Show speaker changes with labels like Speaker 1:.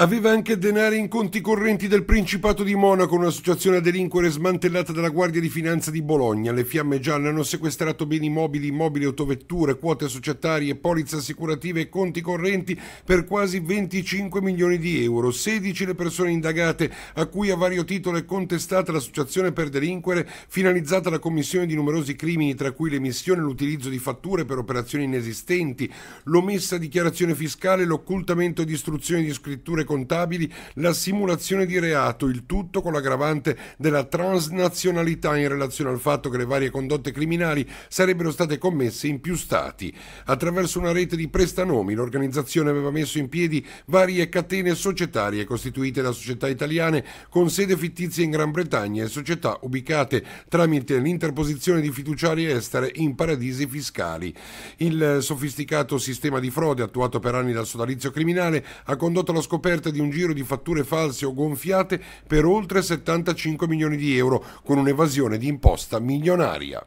Speaker 1: Aveva anche denari in conti correnti del Principato di Monaco, un'associazione a delinquere smantellata dalla Guardia di Finanza di Bologna. Le fiamme gialle hanno sequestrato beni mobili, immobili, autovetture, quote societarie, polizze assicurative e conti correnti per quasi 25 milioni di euro. 16 le persone indagate, a cui a vario titolo è contestata l'associazione per delinquere, finalizzata alla commissione di numerosi crimini, tra cui l'emissione e l'utilizzo di fatture per operazioni inesistenti, l'omessa dichiarazione fiscale, l'occultamento di istruzioni di scritture contabili la simulazione di reato, il tutto con l'aggravante della transnazionalità in relazione al fatto che le varie condotte criminali sarebbero state commesse in più stati. Attraverso una rete di prestanomi l'organizzazione aveva messo in piedi varie catene societarie costituite da società italiane con sede fittizia in Gran Bretagna e società ubicate tramite l'interposizione di fiduciari estere in paradisi fiscali. Il sofisticato sistema di frode attuato per anni dal sodalizio criminale ha condotto alla scoperta scoperta di un giro di fatture false o gonfiate per oltre 75 milioni di euro, con un'evasione di imposta milionaria.